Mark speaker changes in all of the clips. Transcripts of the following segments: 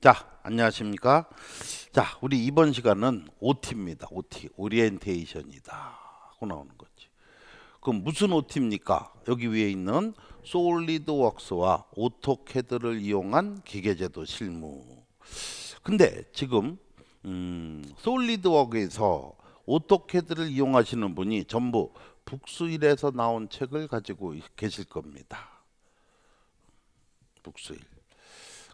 Speaker 1: 자, 안녕하십니까? 자, 우리 이번 시간은 OT입니다. OT, 오리엔테이션이다. 하고 나오는 거지. 그럼 무슨 OT입니까? 여기 위에 있는 솔리드웍스와 오토캐드를 이용한 기계제도 실무. 근데 지금 음, 솔리드웍에서 오토캐드를 이용하시는 분이 전부 북수일에서 나온 책을 가지고 계실 겁니다. 북수일.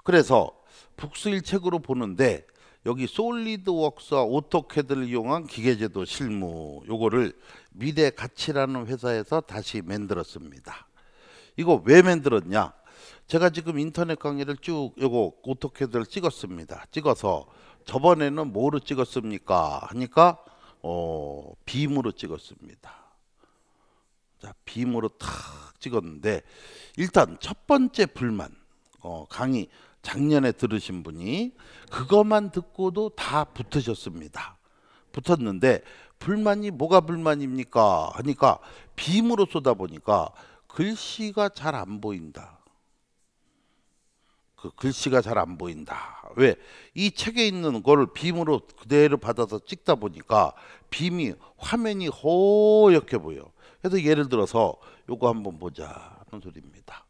Speaker 1: 그래서 북수일책으로 보는데 여기 솔리드웍스와 오토캐드를 이용한 기계제도 실무 요거를 미래 가치라는 회사에서 다시 만들었습니다. 이거 왜 만들었냐? 제가 지금 인터넷 강의를 쭉 요거 오토캐드를 찍었습니다. 찍어서 저번에는 뭐로 찍었습니까? 하니까 어, 빔으로 찍었습니다. 자, 빔으로 탁 찍었는데 일단 첫 번째 불만 어, 강의 작년에 들으신 분이 그것만 듣고도 다 붙으셨습니다. 붙었는데 불만이 뭐가 불만입니까? 하니까 빔으로 쏟아 보니까 글씨가 잘 안 보인다. 그 글씨가 잘 안 보인다. 왜? 이 책에 있는 걸 빔으로 그대로 받아서 찍다 보니까 빔이 화면이 허옇게 보여. 그래서 예를 들어서 요거 한번 보자 하는 소리입니다.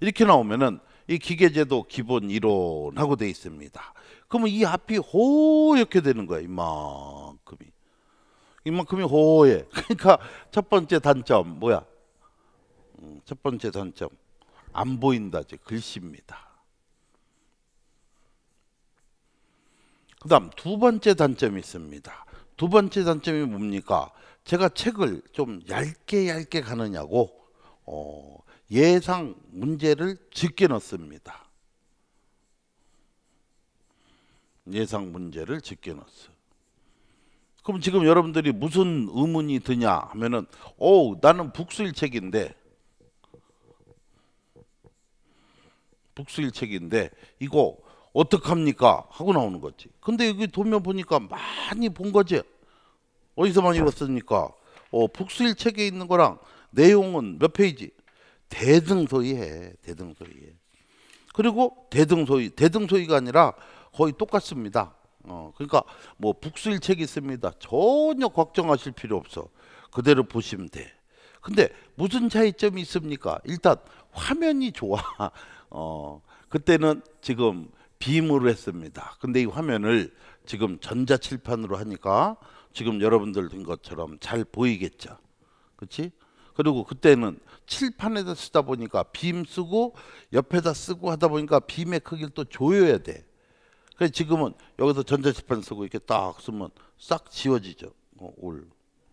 Speaker 1: 이렇게 나오면은 이 기계제도 기본 이론하고 돼 있습니다. 그러면 이 앞이 호이렇게 되는 거야 이만큼이 이만큼이 호해. 그러니까 첫 번째 단점 뭐야? 음, 첫 번째 단점 안 보인다지 글씨입니다. 그다음 두 번째 단점이 있습니다. 두 번째 단점이 뭡니까? 제가 책을 좀 얇게 얇게 가느냐고 어, 예상 문제를 제껴넣습니다. 예상 문제를 제껴넣어 그럼 지금 여러분들이 무슨 의문이 드냐 하면은 오 나는 북수일책인데 북수일책인데 이거 어떡합니까 하고 나오는 거지. 근데 여기 도면 보니까 많이 본 거지. 어디서 많이 봤습니까? 어, 북수일책에 있는 거랑 내용은 몇 페이지? 대등소이해 대등소이해 그리고 대등소이 대등소이가 아니라 거의 똑같습니다 어 그러니까 뭐북수일책 있습니다 전혀 걱정하실 필요 없어 그대로 보시면 돼 근데 무슨 차이점이 있습니까 일단 화면이 좋아 어 그때는 지금 빔으로 했습니다 근데 이 화면을 지금 전자칠판으로 하니까 지금 여러분들 된 것처럼 잘 보이겠죠 그렇지 그리고 그때는 칠판에다 쓰다 보니까 빔 쓰고 옆에다 쓰고 하다 보니까 빔의 크기를 또 조여야 돼. 그래서 지금은 여기서 전자칠판 쓰고 이렇게 딱 쓰면 싹 지워지죠. 어, 올.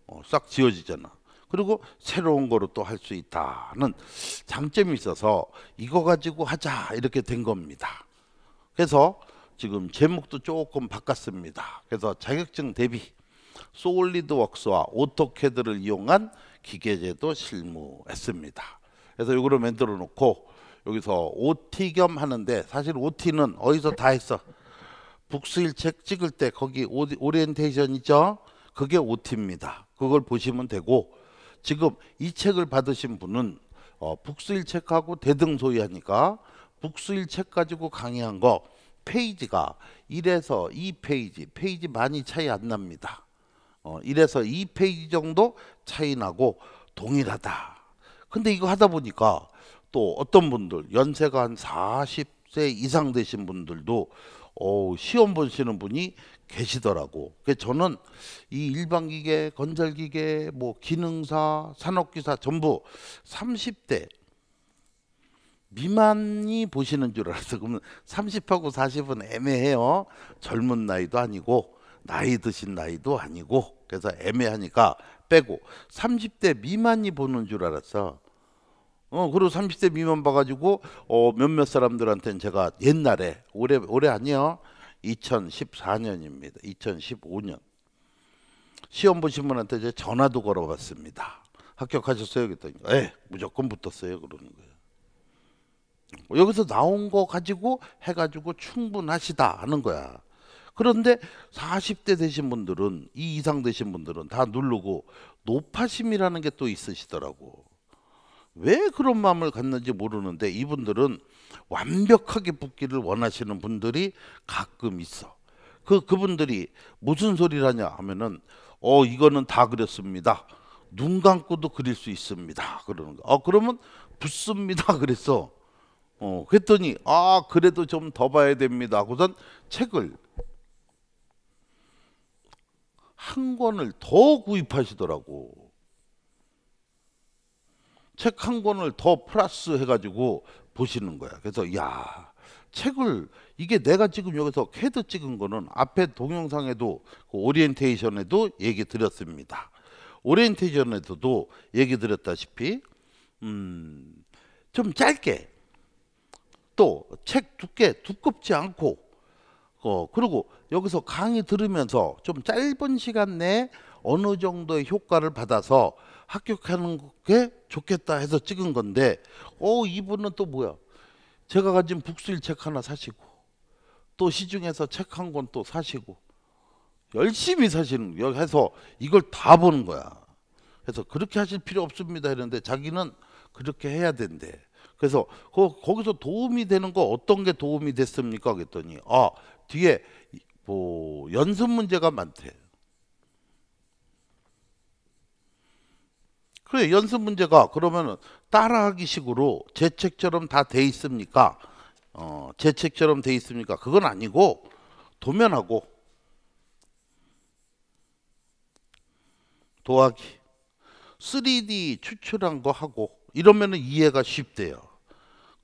Speaker 1: 어, 싹 지워지잖아. 그리고 새로운 거로 또 할 수 있다는 장점이 있어서 이거 가지고 하자 이렇게 된 겁니다. 그래서 지금 제목도 조금 바꿨습니다. 그래서 자격증 대비 소리드웍스와 오토캐드를 이용한 기계제도 실무했습니다. 그래서 이거를 만들어 놓고 여기서 OT 겸 하는데 사실 OT는 어디서 다 했어. 북스일 책 찍을 때 거기 오리엔테이션 이죠 그게 OT입니다. 그걸 보시면 되고 지금 이 책을 받으신 분은 어, 북스일 책하고 대등소위하니까 북스일 책 가지고 강의한 거 페이지가 1에서 2페이지, 페이지 많이 차이 안 납니다. 어, 이래서 2페이지 정도 차이 나고 동일하다. 근데 이거 하다 보니까 또 어떤 분들 연세가 한 40세 이상 되신 분들도 어, 시험 보시는 분이 계시더라고. 그래서 저는 이 일반기계, 건설기계, 뭐 기능사, 산업기사 전부 30대 미만이 보시는 줄 알았어. 그러면 30하고 40은 애매해요. 젊은 나이도 아니고 나이 드신 나이도 아니고 그래서 애매하니까 빼고 30대 미만이 보는 줄 알았어. 어 그리고 30대 미만 봐가지고 어, 몇몇 사람들한테는 제가 옛날에 올해 올해 아니요 2014년입니다 2015년 시험 보신 분한테 제 전화도 걸어봤습니다 합격하셨어요 그랬더니 예 무조건 붙었어요 그러는 거예요 뭐 여기서 나온 거 가지고 해가지고 충분하시다 하는 거야 그런데 40대 되신 분들은 이 이상 되신 분들은 다 누르고 노파심이라는 게 또 있으시더라고. 왜 그런 마음을 갖는지 모르는데 이분들은 완벽하게 붙기를 원하시는 분들이 가끔 있어. 그 그분들이 무슨 소리라냐 하면은 어 이거는 다 그렸습니다. 눈 감고도 그릴 수 있습니다. 그러는 거. 어 그러면 붙습니다. 그랬서어 어, 그랬더니 아 그래도 좀 더 봐야 됩니다. 고선 책을 한 권을 더 구입하시더라고. 책 한 권을 더 플러스 해가지고 보시는 거야. 그래서 야 책을 이게 내가 지금 여기서 캐드 찍은 거는 앞에 동영상에도 그 오리엔테이션에도 얘기 드렸습니다. 오리엔테이션에서도 얘기 드렸다시피 음, 좀 짧게 또 책 두께 두껍지 않고 어, 그리고 여기서 강의 들으면서 좀 짧은 시간 내에 어느 정도의 효과를 받아서 합격하는 게 좋겠다 해서 찍은 건데 어 이분은 또 뭐야 제가 가진 북수일 책 하나 사시고 또 시중에서 책 한 권 또 사시고 열심히 사시는 해서 이걸 다 보는 거야 그래서 그렇게 하실 필요 없습니다 이랬는데 자기는 그렇게 해야 된대 그래서 거, 거기서 도움이 되는 거 어떤 게 도움이 됐습니까? 그랬더니 아 뒤에 뭐 연습 문제가 많대. 그래 연습 문제가 그러면은 따라하기식으로 제 책처럼 다 돼 있습니까? 어, 제 책처럼 돼 있습니까? 그건 아니고 도면하고 도하기 3D 추출한 거 하고 이러면은 이해가 쉽대요.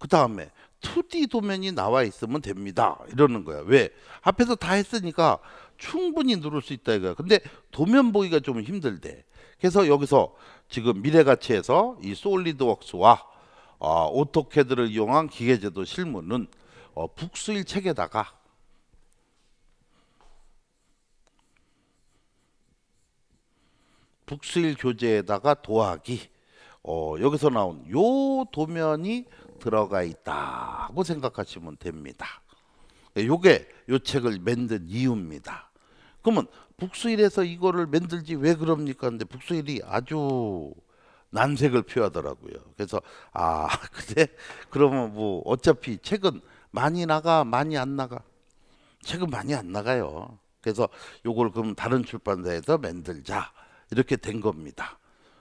Speaker 1: 그 다음에 2D 도면이 나와 있으면 됩니다. 이러는 거야. 왜? 앞에서 다 했으니까 충분히 누를 수 있다 이거야. 근데 도면 보기가 좀 힘들대. 그래서 여기서 지금 미래가치에서 이 솔리드웍스와 어, 오토캐드를 이용한 기계제도 실무는 어, 북수일 책에다가 북수일 교재에다가 도하기 어, 여기서 나온 요 도면이 들어가 있다고 생각하시면 됩니다. 요게 요 책을 만든 이유입니다. 그러면 북수일에서 이거를 만들지 왜 그럽니까? 근데 북수일이 아주 난색을 표하더라고요. 그래서 아 그래 그러면 뭐 어차피 책은 많이 나가 많이 안 나가 책은 많이 안 나가요. 그래서 요걸 그럼 다른 출판사에서 만들자 이렇게 된 겁니다.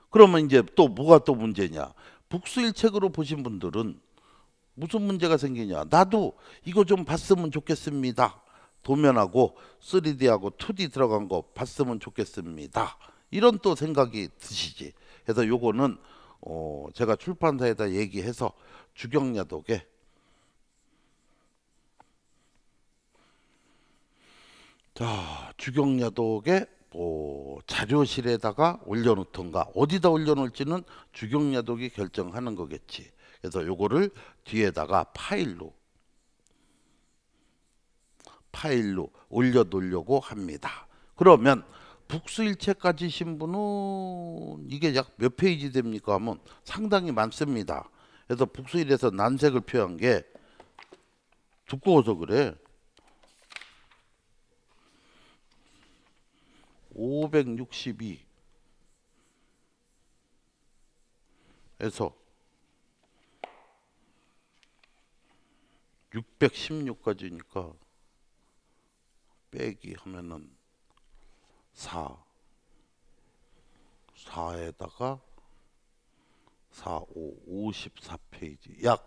Speaker 1: 그러면 이제 또 뭐가 또 문제냐? 북수일책으로 보신 분들은 무슨 문제가 생기냐 나도 이거 좀 봤으면 좋겠습니다 도면하고 3D하고 2D 들어간 거 봤으면 좋겠습니다 이런 또 생각이 드시지 그래서 요거는 어 제가 출판사에다 얘기해서 주경야독에 자 주경야독에 어, 자료실에다가 올려놓던가 어디다 올려놓을지는 주경야독이 결정하는 거겠지. 그래서 요거를 뒤에다가 파일로 파일로 올려놓으려고 합니다. 그러면 북수일체까지 신분은 이게 약 몇 페이지 됩니까 하면 상당히 많습니다. 그래서 북수일에서 난색을 표한 게 두꺼워서 그래. 562에서 616까지니까 빼기 하면은 4 4에다가 4, 5, 54페이지 약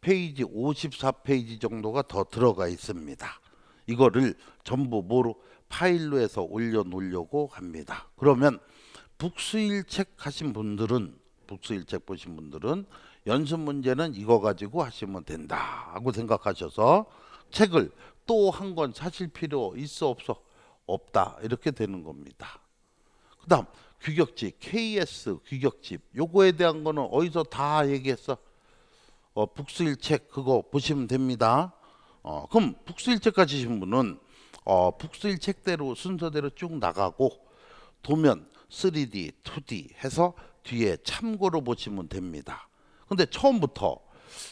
Speaker 1: 페이지 54페이지 정도가 더 들어가 있습니다. 이거를 전부 뭐로 파일로 해서 올려놓으려고 합니다. 그러면 북수일책 하신 분들은 북수일책 보신 분들은 연습 문제는 이거 가지고 하시면 된다 하고 생각하셔서 책을 또 한 권 사실 필요 있어 없어 없다 이렇게 되는 겁니다. 그 다음 규격집 KS 규격집 요거에 대한 거는 어디서 다 얘기했어 어, 북수일책 그거 보시면 됩니다. 어, 그럼 북수일책 가지신 분은 어, 북스일 책대로 순서대로 쭉 나가고 도면 3D, 2D 해서 뒤에 참고로 보시면 됩니다. 근데 처음부터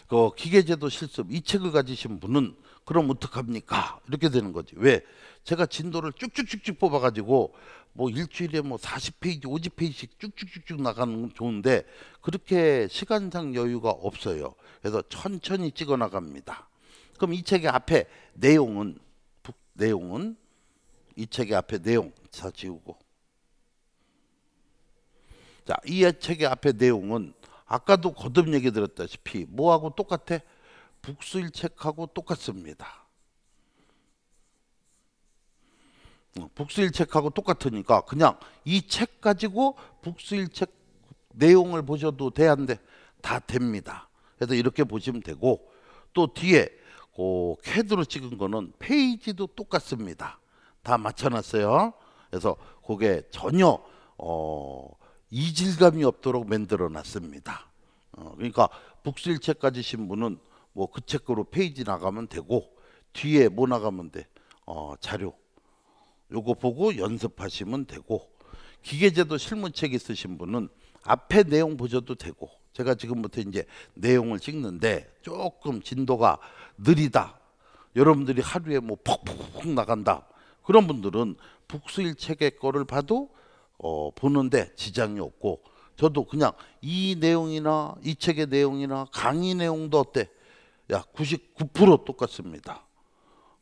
Speaker 1: 그 기계제도 실습 이 책을 가지신 분은 그럼 어떡합니까? 이렇게 되는 거지. 왜? 제가 진도를 쭉쭉쭉쭉 뽑아가지고 뭐 일주일에 뭐 40페이지, 50페이지씩 쭉쭉쭉쭉 나가는 건 좋은데 그렇게 시간상 여유가 없어요. 그래서 천천히 찍어 나갑니다. 그럼 이 책의 앞에 내용은 내용은 이 책의 앞에 내용 다 지우고 자, 이 책의 앞에 내용은 아까도 거듭 얘기 드렸다시피 뭐하고 똑같아? 북수일책하고 똑같습니다. 어, 북수일책하고 똑같으니까 그냥 이 책 가지고 북수일책 내용을 보셔도 돼한데 다 됩니다. 그래서 이렇게 보시면 되고 또 뒤에 그 캐드로 찍은 거는 페이지도 똑같습니다. 다 맞춰놨어요. 그래서 그게 전혀 어, 이질감이 없도록 만들어놨습니다. 어, 그러니까 북실책까지 신 분은 뭐 그 책으로 페이지 나가면 되고 뒤에 뭐 나가면 돼 어, 자료 요거 보고 연습하시면 되고 기계제도 실무책 있으신 분은 앞에 내용 보셔도 되고 제가 지금부터 이제 내용을 찍는데 조금 진도가 느리다. 여러분들이 하루에 뭐 퍽퍽퍽 나간다. 그런 분들은 북수일 책의 거를 봐도 어, 보는데 지장이 없고 저도 그냥 이 내용이나 이 책의 내용이나 강의 내용도 어때? 야, 99% 똑같습니다.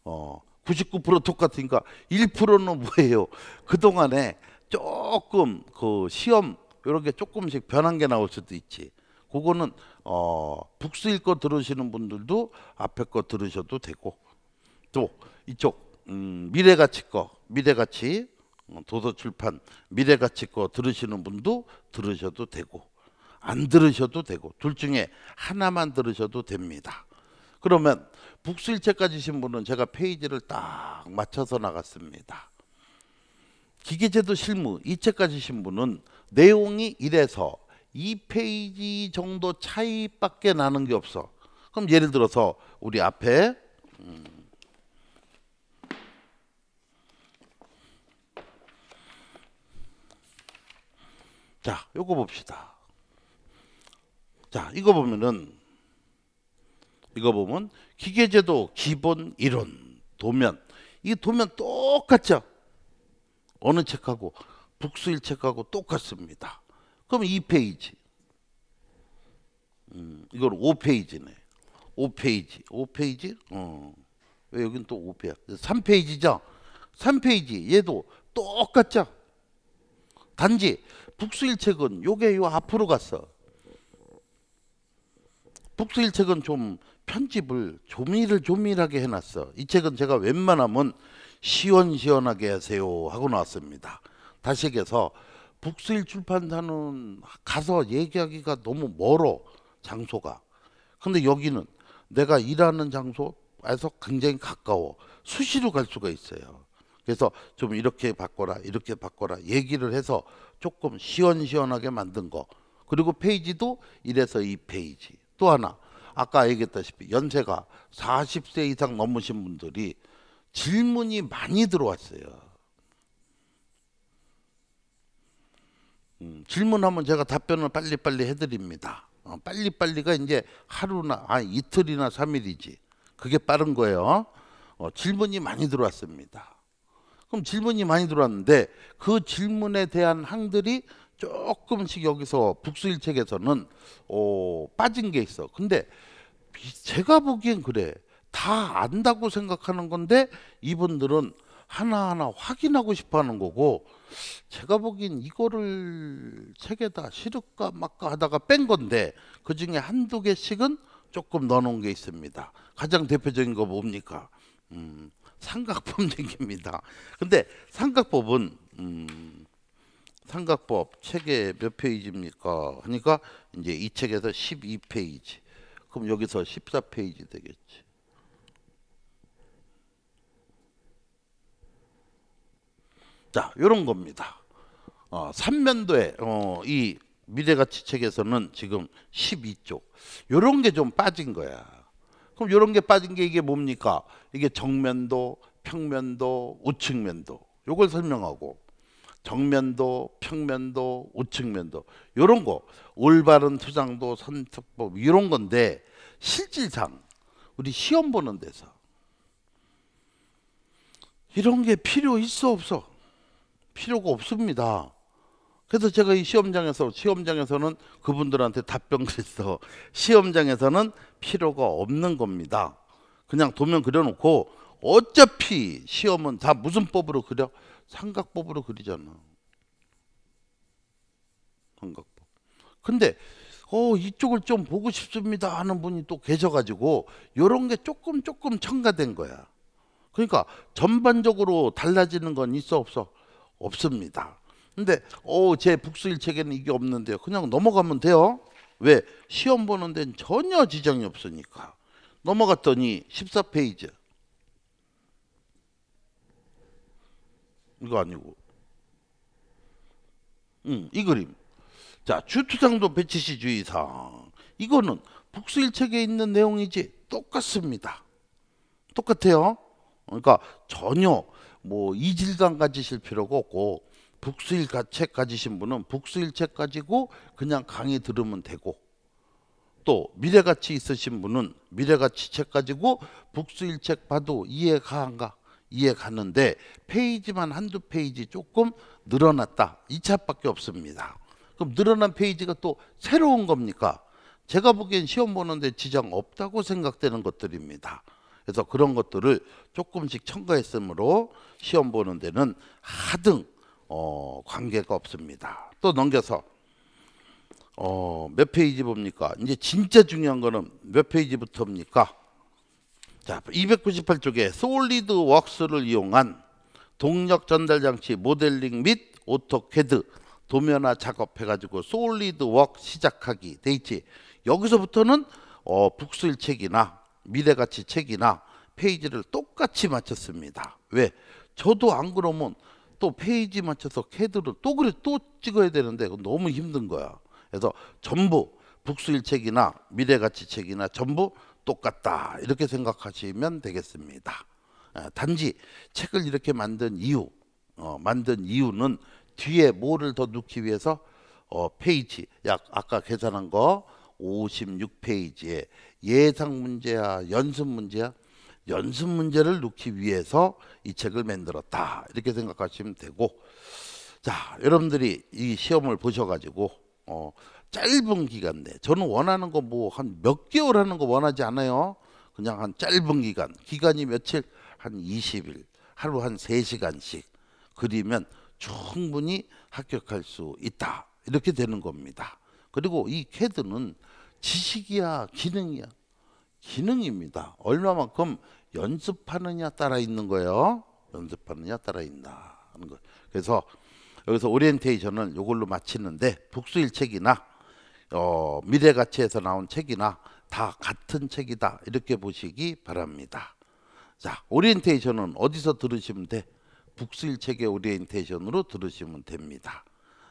Speaker 1: 어, 99% 똑같으니까 1%는 뭐예요? 그동안에 조금 그 시험 이렇게 조금씩 변한 게 나올 수도 있지. 그거는 어, 북스일 거 들으시는 분들도 앞에 거 들으셔도 되고 또 이쪽 음, 미래가치 거 미래가치 어, 도서출판 미래가치 거 들으시는 분도 들으셔도 되고 안 들으셔도 되고 둘 중에 하나만 들으셔도 됩니다. 그러면 북수일체까지신 분은 제가 페이지를 딱 맞춰서 나갔습니다. 기계제도 실무 이 책까지 신 분은 내용이 이래서 2페이지 정도 차이밖에 나는 게 없어. 그럼 예를 들어서 우리 앞에 음, 자, 요거 봅시다. 자, 이거 보면은 이거 보면 기계제도 기본 이론 도면 이 도면 똑같죠. 어느 책하고 북수일 책하고 똑같습니다. 그럼 2페이지. 음, 이건 5페이지네. 5페이지. 5페이지? 어. 왜 여긴 또 5페이지? 3페이지죠. 3페이지. 얘도 똑같죠. 단지 북수일책은 요게 요 앞으로 갔어. 북수일책은 좀 편집을 조밀을 조밀하게 해놨어. 이 책은 제가 웬만하면 시원시원하게 하세요 하고 나왔습니다. 다시 얘기해서 북스일 출판사는 가서 얘기하기가 너무 멀어 장소가. 근데 여기는 내가 일하는 장소에서 굉장히 가까워 수시로 갈 수가 있어요. 그래서 좀 이렇게 바꿔라 이렇게 바꿔라 얘기를 해서 조금 시원시원하게 만든 거. 그리고 페이지도 이래서 이 페이지. 또 하나 아까 얘기했다시피 연세가 40세 이상 넘으신 분들이 질문이 많이 들어왔어요. 음, 질문하면 제가 답변을 빨리빨리 해드립니다. 어, 빨리빨리가 이제 하루나 아 이틀이나 3일이지. 그게 빠른 거예요. 어, 질문이 많이 들어왔습니다. 그럼 질문이 많이 들어왔는데 그 질문에 대한 항들이 조금씩 여기서 북수일책에서는 어, 빠진 게 있어. 근데 제가 보기엔 그래. 다 안다고 생각하는 건데 이분들은 하나하나 확인하고 싶어 하는 거고 제가 보기엔 이거를 책에다 실을까 막까 하다가 뺀 건데 그 중에 한두 개씩은 조금 넣어놓은 게 있습니다. 가장 대표적인 거 뭡니까? 음, 삼각법 얘기입니다. 근데 삼각법은 음, 삼각법 책에 몇 페이지입니까? 하니까 그러니까 이제 이 책에서 12페이지. 그럼 여기서 14페이지 되겠지. 자, 이런 겁니다. 어, 삼면도에 어, 이 미래가치 책에서는 지금 12쪽 이런 게 좀 빠진 거야. 그럼 이런 게 빠진 게 이게 뭡니까? 이게 정면도, 평면도, 우측면도 요걸 설명하고 정면도, 평면도, 우측면도 이런 거 올바른 투장도 선택법 이런 건데 실질상 우리 시험 보는 데서 이런 게 필요 있어 없어? 필요가 없습니다. 그래서 제가 이 시험장에서 시험장에서는 그분들한테 답변 그랬어. 시험장에서는 필요가 없는 겁니다. 그냥 도면 그려놓고 어차피 시험은 다 무슨 법으로 그려? 삼각법으로 그리잖아. 삼각법. 근데 어 이쪽을 좀 보고 싶습니다 하는 분이 또 계셔가지고 이런 게 조금 조금 첨가된 거야. 그러니까 전반적으로 달라지는 건 있어 없어? 없습니다. 근데 어제 북수일책에는 이게 없는데요. 그냥 넘어가면 돼요. 왜? 시험 보는 데는 전혀 지장이 없으니까. 넘어갔더니 14페이지. 이거 아니고. 음, 이 그림. 자, 주투상도 배치시주의상. 이거는 북수일책에 있는 내용이지 똑같습니다. 똑같아요. 그러니까 전혀 뭐 이질감 가지실 필요가 없고 북수일 책 가지신 분은 북수일 책 가지고 그냥 강의 들으면 되고 또 미래가치 있으신 분은 미래가치 책 가지고 북수일 책 봐도 이해가 안가 이해 가는데 페이지만 한두 페이지 조금 늘어났다 이차밖에 없습니다 그럼 늘어난 페이지가 또 새로운 겁니까 제가 보기엔 시험 보는데 지장 없다고 생각되는 것들입니다 그래서 그런 것들을 조금씩 첨가했으므로 시험 보는 데는 하등 어, 관계가 없습니다. 또 넘겨서 어, 몇 페이지 봅니까? 이제 진짜 중요한 거는 몇 페이지부터입니까? 자, 298쪽에 솔리드 웍스를 이용한 동력 전달 장치 모델링 및 오토캐드 도면화 작업해가지고 솔리드 웍 시작하기 돼 있지. 여기서부터는 어, 북수일책이나 미래가치 책이나 페이지를 똑같이 맞췄습니다. 왜? 저도 안 그러면 또 페이지 맞춰서 헤드를 또 그래 또 찍어야 되는데 너무 힘든 거야. 그래서 전부 북수일책이나 미래가치책이나 전부 똑같다 이렇게 생각하시면 되겠습니다. 예, 단지 책을 이렇게 만든 이유, 어, 만든 이유는 뒤에 뭐를 더 넣기 위해서 어, 페이지 약 아까 계산한 거 56페이지에 예상 문제야, 연습 문제야. 연습 문제를 놓기 위해서 이 책을 만들었다. 이렇게 생각하시면 되고. 자, 여러분들이 이 시험을 보셔가지고, 어, 짧은 기간 내, 저는 원하는 거 뭐 한 몇 개월 하는 거 원하지 않아요. 그냥 한 짧은 기간, 기간이 며칠, 한 20일, 하루 한 3시간씩 그리면 충분히 합격할 수 있다. 이렇게 되는 겁니다. 그리고 이 캐드는 지식이야, 기능이야. 기능입니다. 얼마만큼 연습하느냐 따라 있는 거예요. 연습하느냐 따라 있다 하는 거. 그래서 여기서 오리엔테이션은 이걸로 마치는데 북수일책이나 어, 미래가치에서 나온 책이나 다 같은 책이다 이렇게 보시기 바랍니다. 자, 오리엔테이션은 어디서 들으시면 돼? 북수일책의 오리엔테이션으로 들으시면 됩니다.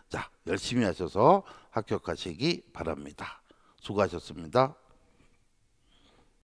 Speaker 1: 자, 열심히 하셔서 합격하시기 바랍니다. 수고하셨습니다.